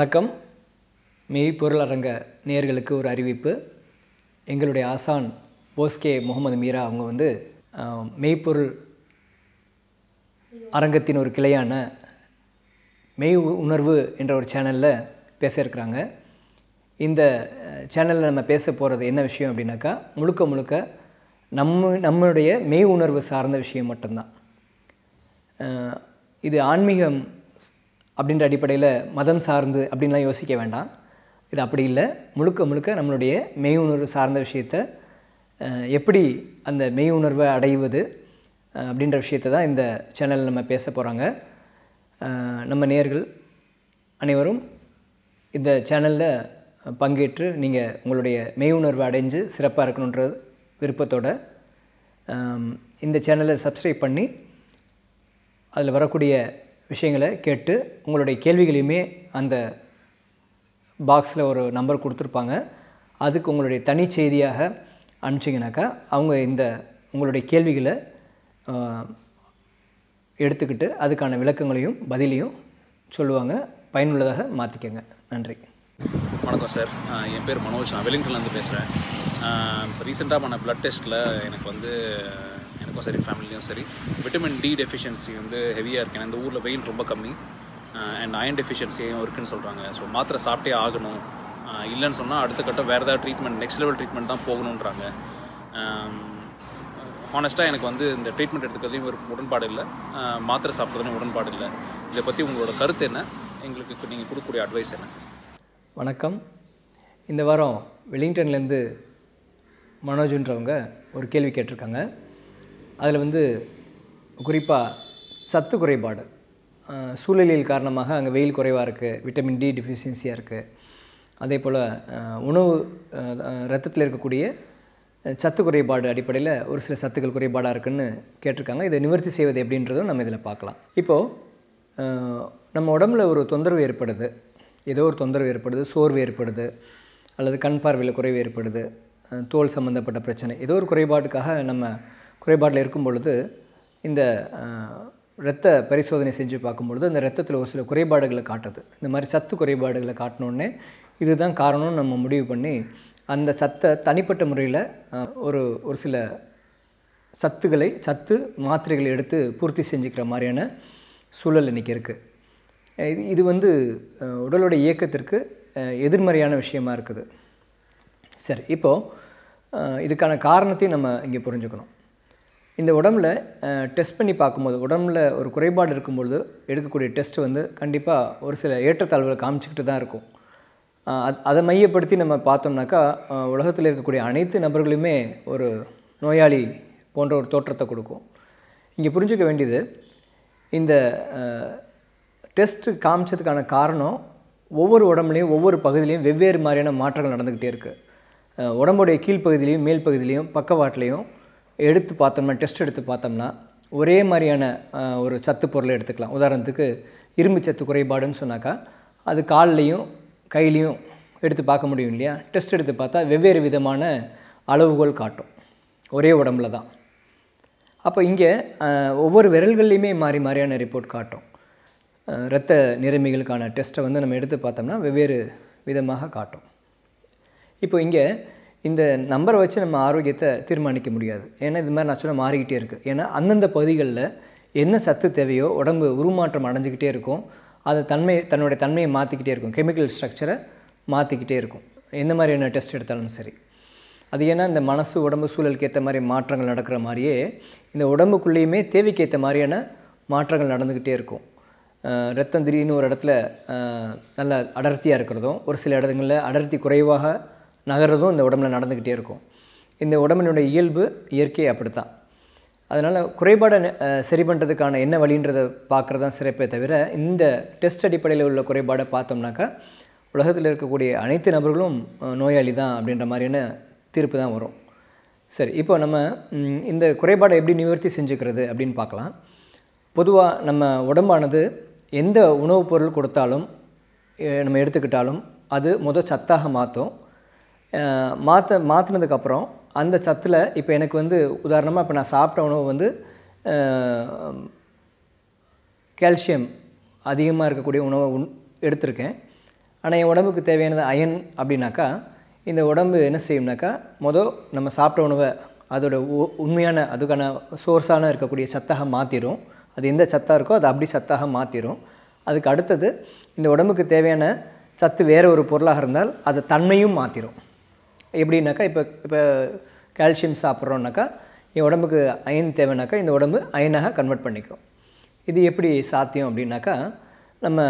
வணக்கம் மெய்ப்பொருள் அரங்க நேர்களுக்கு ஒரு அறிவிப்பு எங்களுடைய ஆசான் போஸ்கே முகமது மீரா அவங்க வந்து மெய்ப்பொருள் அரங்கத்தின் ஒரு கிளையான மெய் உணர்வு என்ற ஒரு சேனலில் பேச இருக்கிறாங்க இந்த சேனலில் நம்ம பேச போகிறது என்ன விஷயம் அப்படின்னாக்கா முழுக்க முழுக்க நம்ம நம்மளுடைய மெய் உணர்வு சார்ந்த விஷயம் மட்டும்தான் இது ஆன்மீகம் அப்படின்ற அடிப்படையில் மதம் சார்ந்து அப்படின்லாம் யோசிக்க வேண்டாம் இது அப்படி இல்லை முழுக்க முழுக்க நம்மளுடைய மெய் உணர்வு சார்ந்த விஷயத்தை எப்படி அந்த மெய் உணர்வை அடைவது அப்படின்ற விஷயத்தை தான் இந்த சேனலில் நம்ம பேச போகிறாங்க நம்ம நேர்கள் அனைவரும் இந்த சேனலில் பங்கேற்று நீங்கள் உங்களுடைய மெய் உணர்வு அடைஞ்சு சிறப்பாக இருக்கணுன்ற விருப்பத்தோட இந்த சேனலை சப்ஸ்கிரைப் பண்ணி அதில் வரக்கூடிய விஷயங்களை கேட்டு உங்களுடைய கேள்விகளையுமே அந்த பாக்ஸில் ஒரு நம்பர் கொடுத்துருப்பாங்க அதுக்கு உங்களுடைய தனி செய்தியாக அனுப்பிச்சிங்கனாக்கா அவங்க இந்த உங்களுடைய கேள்விகளை எடுத்துக்கிட்டு அதுக்கான விளக்கங்களையும் பதிலையும் சொல்லுவாங்க பயனுள்ளதாக மாற்றிக்கங்க நன்றி வணக்கம் சார் என் பேர் மனோஜ் நான் வெலிங்டன்லேருந்து பேசுகிறேன் இப்போ ரீசெண்டாக பண்ண ப்ளட் டெஸ்ட்டில் எனக்கு வந்து எனக்கும் சரி ஃபேமிலியும் சரி விட்டமின் டி டெஃபிஷியன்சி வந்து ஹெவியாக இருக்கு இந்த ஊரில் வெயில் ரொம்ப கம்மி அண்ட் அயன் டெஃபிஷியன்சியும் இருக்குன்னு சொல்கிறாங்க ஸோ மாத்திரை சாப்பிட்டே ஆகணும் இல்லைன்னு சொன்னால் அடுத்த கட்டம் வேறு ஏதாவது ட்ரீட்மெண்ட் நெக்ஸ்ட் லெவல் ட்ரீட்மெண்ட் தான் போகணுன்றாங்க ஹானஸ்ட்டாக எனக்கு வந்து இந்த ட்ரீட்மெண்ட் எடுத்துக்கிறதையும் ஒரு உடன்பாடு இல்லை மாத்திரை சாப்பிட்றதுலையும் உடன்பாடு இல்லை இதை பற்றி உங்களோட கருத்து என்ன எங்களுக்கு நீங்கள் கொடுக்கக்கூடிய அட்வைஸ் என்ன வணக்கம் இந்த வாரம் வெலிங்டன்லேருந்து மனோஜுன்றவங்க ஒரு கேள்வி கேட்டிருக்காங்க அதில் வந்து குறிப்பாக சத்து குறைபாடு சூழலியல் காரணமாக அங்கே வெயில் குறைவாக இருக்குது விட்டமின் டி டிஃபிஷியன்சியாக இருக்குது அதே போல் உணவு ரத்தத்தில் இருக்கக்கூடிய சத்து குறைபாடு அடிப்படையில் ஒரு சில சத்துக்கள் குறைபாடாக இருக்குதுன்னு கேட்டிருக்காங்க இதை நிவர்த்தி செய்வது எப்படின்றதும் நம்ம இதில் பார்க்கலாம் இப்போது நம்ம உடம்புல ஒரு தொந்தரவு ஏற்படுது ஏதோ ஒரு தொந்தரவு ஏற்படுது சோர்வு ஏற்படுது அல்லது கண் பார்வையில் குறைவு ஏற்படுது தோல் சம்மந்தப்பட்ட பிரச்சனை ஏதோ ஒரு குறைபாட்டுக்காக நம்ம குறைபாட்டில் இருக்கும் பொழுது இந்த இரத்த பரிசோதனை செஞ்சு பார்க்கும்பொழுது அந்த ரத்தத்தில் ஒரு சில குறைபாடுகளை காட்டுது இந்த மாதிரி சத்து குறைபாடுகளை காட்டினோடனே இதுதான் காரணம்னு நம்ம முடிவு பண்ணி அந்த சத்தை தனிப்பட்ட முறையில் ஒரு ஒரு சில சத்துக்களை சத்து மாத்திரைகளை எடுத்து பூர்த்தி செஞ்சுக்கிற மாதிரியான சூழல் இன்றைக்கி இருக்குது இது இது வந்து உடலுடைய இயக்கத்திற்கு எதிர்மறையான விஷயமா இருக்குது சரி இப்போது இதுக்கான காரணத்தையும் நம்ம இங்கே புரிஞ்சுக்கணும் இந்த உடம்புல டெஸ்ட் பண்ணி பார்க்கும்போது உடம்புல ஒரு குறைபாடு இருக்கும்பொழுது எடுக்கக்கூடிய டெஸ்ட் வந்து கண்டிப்பாக ஒரு சில ஏற்றத்தாழ்வுகளை காமிச்சிக்கிட்டு தான் இருக்கும் அதை மையப்படுத்தி நம்ம பார்த்தோம்னாக்கா உலகத்தில் இருக்கக்கூடிய அனைத்து நபர்களுமே ஒரு நோயாளி போன்ற ஒரு தோற்றத்தை கொடுக்கும் இங்கே புரிஞ்சுக்க வேண்டியது இந்த டெஸ்ட்டு காமிச்சதுக்கான காரணம் ஒவ்வொரு உடம்புலையும் ஒவ்வொரு பகுதியிலையும் வெவ்வேறு மாதிரியான மாற்றங்கள் நடந்துக்கிட்டே இருக்குது உடம்புடைய கீழ்ப்பகுதியிலையும் மேல் பகுதியிலையும் பக்கவாட்டிலையும் எடுத்து பார்த்தோம்னா டெஸ்ட் எடுத்து பார்த்தோம்னா ஒரே மாதிரியான ஒரு சத்து பொருளை எடுத்துக்கலாம் உதாரணத்துக்கு இரும்பு சத்து குறைபாடுன்னு சொன்னாக்கா அது கால்லையும் கையிலையும் எடுத்து பார்க்க முடியும் இல்லையா டெஸ்ட் எடுத்து பார்த்தா வெவ்வேறு விதமான அளவுகோல் காட்டும் ஒரே உடம்புல தான் அப்போ இங்கே ஒவ்வொரு விரல்கள்லையுமே மாறி மாறியான ரிப்போர்ட் காட்டும் இரத்த நிறைமைகளுக்கான டெஸ்ட்டை வந்து நம்ம எடுத்து பார்த்தோம்னா வெவ்வேறு விதமாக காட்டும் இப்போ இங்கே இந்த நம்பரை வச்சு நம்ம ஆரோக்கியத்தை தீர்மானிக்க முடியாது ஏன்னா இது மாதிரி நான் சொல்ல மாறிக்கிட்டே இருக்குது ஏன்னா அந்தந்த பகுதிகளில் என்ன சத்து தேவையோ உடம்பு உருமாற்றம் அடைஞ்சிக்கிட்டே இருக்கும் அதை தன்மை தன்னுடைய தன்மையை மாற்றிக்கிட்டே இருக்கும் கெமிக்கல் ஸ்ட்ரக்சரை மாற்றிக்கிட்டே இருக்கும் எந்த மாதிரியான டெஸ்ட் எடுத்தாலும் சரி அது ஏன்னா இந்த மனசு உடம்பு சூழலுக்கு ஏற்ற மாதிரி மாற்றங்கள் நடக்கிற மாதிரியே இந்த உடம்புக்குள்ளேயுமே தேவைக்கு ஏற்ற மாதிரியான மாற்றங்கள் நடந்துக்கிட்டே இருக்கும் ரத்தம் திடீர்னு ஒரு இடத்துல நல்ல அடர்த்தியாக இருக்கிறதும் ஒரு சில இடங்களில் அடர்த்தி குறைவாக நகர்றதும் இந்த உடம்புல நடந்துக்கிட்டே இருக்கும் இந்த உடம்பினுடைய இயல்பு இயற்கை அப்படித்தான் அதனால் குறைபாடை சரி பண்ணுறதுக்கான என்ன வழின்றதை பார்க்குறது தான் சிறப்பே தவிர இந்த டெஸ்ட் அடிப்படையில் உள்ள குறைபாடை பார்த்தோம்னாக்கா உலகத்தில் இருக்கக்கூடிய அனைத்து நபர்களும் நோயாளி தான் அப்படின்ற மாதிரியான தீர்ப்பு தான் வரும் சரி இப்போ நம்ம இந்த குறைபாடை எப்படி நிவர்த்தி செஞ்சுக்கிறது அப்படின்னு பார்க்கலாம் பொதுவாக நம்ம உடம்பானது எந்த உணவுப் பொருள் கொடுத்தாலும் நம்ம எடுத்துக்கிட்டாலும் அது முத சத்தாக மாற்றும் மாற்ற மாற்றினதுக்கப்புறம் அந்த சத்தில் இப்போ எனக்கு வந்து உதாரணமாக இப்போ நான் சாப்பிட்ட உணவு வந்து கால்சியம் அதிகமாக இருக்கக்கூடிய உணவை உண் எடுத்திருக்கேன் ஆனால் என் உடம்புக்கு தேவையானது அயன் அப்படின்னாக்கா இந்த உடம்பு என்ன செய்யும்னாக்கா மொதல் நம்ம சாப்பிட்ட உணவை அதோட உண்மையான அதுக்கான சோர்ஸான இருக்கக்கூடிய சத்தாக மாற்றிடும் அது எந்த சத்தாக இருக்கோ அது அப்படி சத்தாக மாற்றிடும் அதுக்கு அடுத்தது இந்த உடம்புக்கு தேவையான சத்து வேறு ஒரு பொருளாக இருந்தால் அது தன்மையும் மாற்றிடும் எப்படின்னாக்கா இப்போ இப்போ கால்சியம் சாப்பிட்றோன்னாக்கா என் உடம்புக்கு அயன் தேவைனாக்கா இந்த உடம்பு அயனாக கன்வெர்ட் பண்ணிக்கும் இது எப்படி சாத்தியம் அப்படின்னாக்கா நம்ம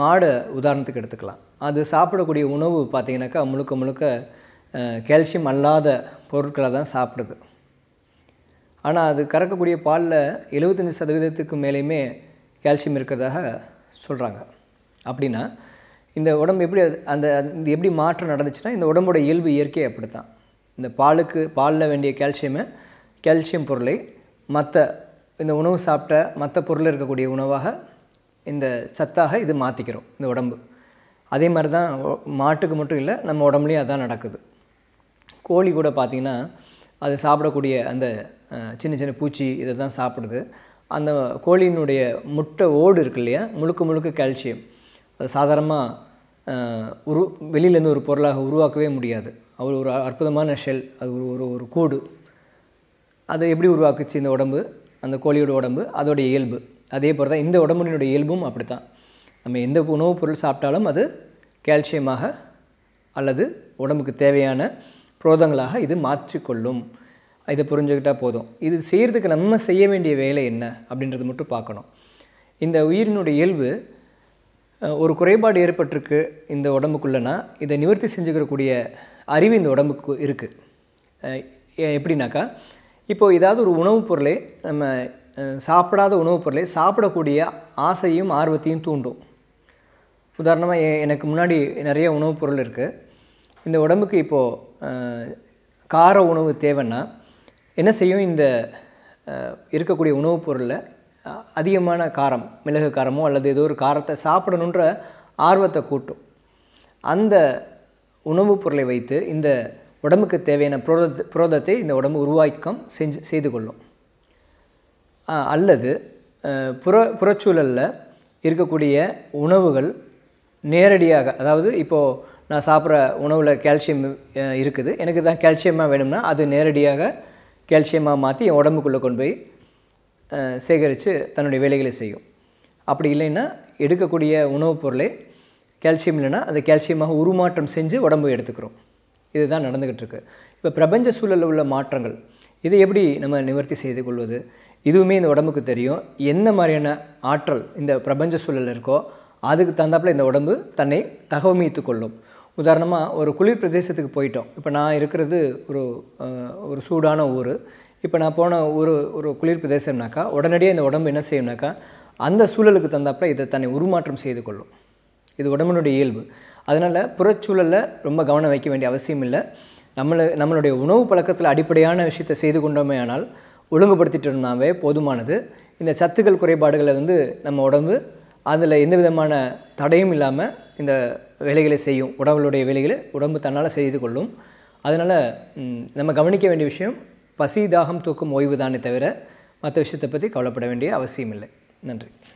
மாடை உதாரணத்துக்கு எடுத்துக்கலாம் அது சாப்பிடக்கூடிய உணவு பார்த்திங்கனாக்கா முழுக்க முழுக்க கால்சியம் அல்லாத பொருட்களை தான் சாப்பிடுது ஆனால் அது கறக்கக்கூடிய பாலில் எழுபத்தஞ்சி சதவீதத்துக்கு மேலேயுமே கால்சியம் இருக்கிறதாக சொல்கிறாங்க அப்படின்னா இந்த உடம்பு எப்படி அந்த எப்படி மாற்றம் நடந்துச்சுன்னா இந்த உடம்போட இயல்பு இயற்கையை அப்படி தான் இந்த பாலுக்கு பாலில் வேண்டிய கால்சியமை கால்சியம் பொருளை மற்ற இந்த உணவு சாப்பிட்ட மற்ற பொருளில் இருக்கக்கூடிய உணவாக இந்த சத்தாக இது மாற்றிக்கிறோம் இந்த உடம்பு அதே மாதிரி தான் மாட்டுக்கு மட்டும் இல்லை நம்ம உடம்புலேயும் அதான் நடக்குது கோழி கூட பார்த்திங்கன்னா அது சாப்பிடக்கூடிய அந்த சின்ன சின்ன பூச்சி இதை தான் சாப்பிடுது அந்த கோழியினுடைய முட்டை ஓடு இருக்கு இல்லையா முழுக்க முழுக்க கால்சியம் அது சாதாரணமாக உரு வெளியிலேருந்து ஒரு பொருளாக உருவாக்கவே முடியாது அவர் ஒரு அற்புதமான ஷெல் அது ஒரு ஒரு ஒரு கூடு அதை எப்படி உருவாக்குச்சு இந்த உடம்பு அந்த கோழியோட உடம்பு அதோடைய இயல்பு அதே போல் தான் இந்த உடம்புடைய இயல்பும் அப்படி தான் நம்ம எந்த உணவுப் பொருள் சாப்பிட்டாலும் அது கால்சியமாக அல்லது உடம்புக்கு தேவையான புரோதங்களாக இது மாற்றிக்கொள்ளும் இதை புரிஞ்சுக்கிட்டால் போதும் இது செய்கிறதுக்கு நம்ம செய்ய வேண்டிய வேலை என்ன அப்படின்றது மட்டும் பார்க்கணும் இந்த உயிரினுடைய இயல்பு ஒரு குறைபாடு ஏற்பட்டிருக்கு இந்த உடம்புக்குள்ளனா இதை நிவர்த்தி செஞ்சுக்கிறக்கூடிய அறிவு இந்த உடம்புக்கு இருக்குது எப்படின்னாக்கா இப்போ ஏதாவது ஒரு உணவுப் பொருளை நம்ம சாப்பிடாத உணவுப் பொருளை சாப்பிடக்கூடிய ஆசையும் ஆர்வத்தையும் தூண்டும் உதாரணமாக எனக்கு முன்னாடி நிறைய உணவுப் பொருள் இருக்குது இந்த உடம்புக்கு இப்போது கார உணவு தேவைன்னா என்ன செய்யும் இந்த இருக்கக்கூடிய உணவுப் பொருளில் அதிகமான காரம் மிளகு காரமோ அல்லது ஏதோ ஒரு காரத்தை சாப்பிடணுன்ற ஆர்வத்தை கூட்டும் அந்த உணவுப் பொருளை வைத்து இந்த உடம்புக்கு தேவையான புரோத புரோதத்தை இந்த உடம்பு உருவாக்கம் செஞ்சு செய்து கொள்ளும் அல்லது புற புறச்சூழலில் இருக்கக்கூடிய உணவுகள் நேரடியாக அதாவது இப்போது நான் சாப்பிட்ற உணவில் கால்சியம் இருக்குது எனக்கு தான் கால்சியமாக வேணும்னா அது நேரடியாக கால்சியமாக மாற்றி என் உடம்புக்குள்ளே கொண்டு போய் சேகரித்து தன்னுடைய வேலைகளை செய்யும் அப்படி இல்லைன்னா எடுக்கக்கூடிய உணவுப் பொருளை கால்சியம் இல்லைன்னா அதை கால்சியமாக உருமாற்றம் செஞ்சு உடம்பு எடுத்துக்கிறோம் இதுதான் நடந்துக்கிட்டு இருக்கு இப்போ பிரபஞ்ச சூழலில் உள்ள மாற்றங்கள் இதை எப்படி நம்ம நிவர்த்தி செய்து கொள்வது இதுவுமே இந்த உடம்புக்கு தெரியும் என்ன மாதிரியான ஆற்றல் இந்த பிரபஞ்ச சூழல் இருக்கோ அதுக்கு தந்தாப்பில் இந்த உடம்பு தன்னை தகவமைத்து கொள்ளும் உதாரணமாக ஒரு குளிர் பிரதேசத்துக்கு போயிட்டோம் இப்போ நான் இருக்கிறது ஒரு ஒரு சூடான ஊர் இப்போ நான் போன ஒரு ஒரு குளிர் பிரதேசம்னாக்கா உடனடியே இந்த உடம்பு என்ன செய்யும்னாக்கா அந்த சூழலுக்கு தந்தாப்பில் இதை தன்னை உருமாற்றம் செய்து கொள்ளும் இது உடம்பினுடைய இயல்பு அதனால் புறச்சூழலில் ரொம்ப கவனம் வைக்க வேண்டிய அவசியம் இல்லை நம்மளை நம்மளுடைய உணவு பழக்கத்தில் அடிப்படையான விஷயத்தை செய்து கொண்டோமே ஆனால் ஒழுங்குபடுத்திட்டோம்னாவே போதுமானது இந்த சத்துக்கள் குறைபாடுகளை வந்து நம்ம உடம்பு அதில் எந்த விதமான தடையும் இல்லாமல் இந்த வேலைகளை செய்யும் உடம்புடைய வேலைகளை உடம்பு தன்னால் செய்து கொள்ளும் அதனால் நம்ம கவனிக்க வேண்டிய விஷயம் பசி தாகம் தூக்கும் ஓய்வு தானே தவிர மற்ற விஷயத்தை பற்றி கவலைப்பட வேண்டிய அவசியம் இல்லை நன்றி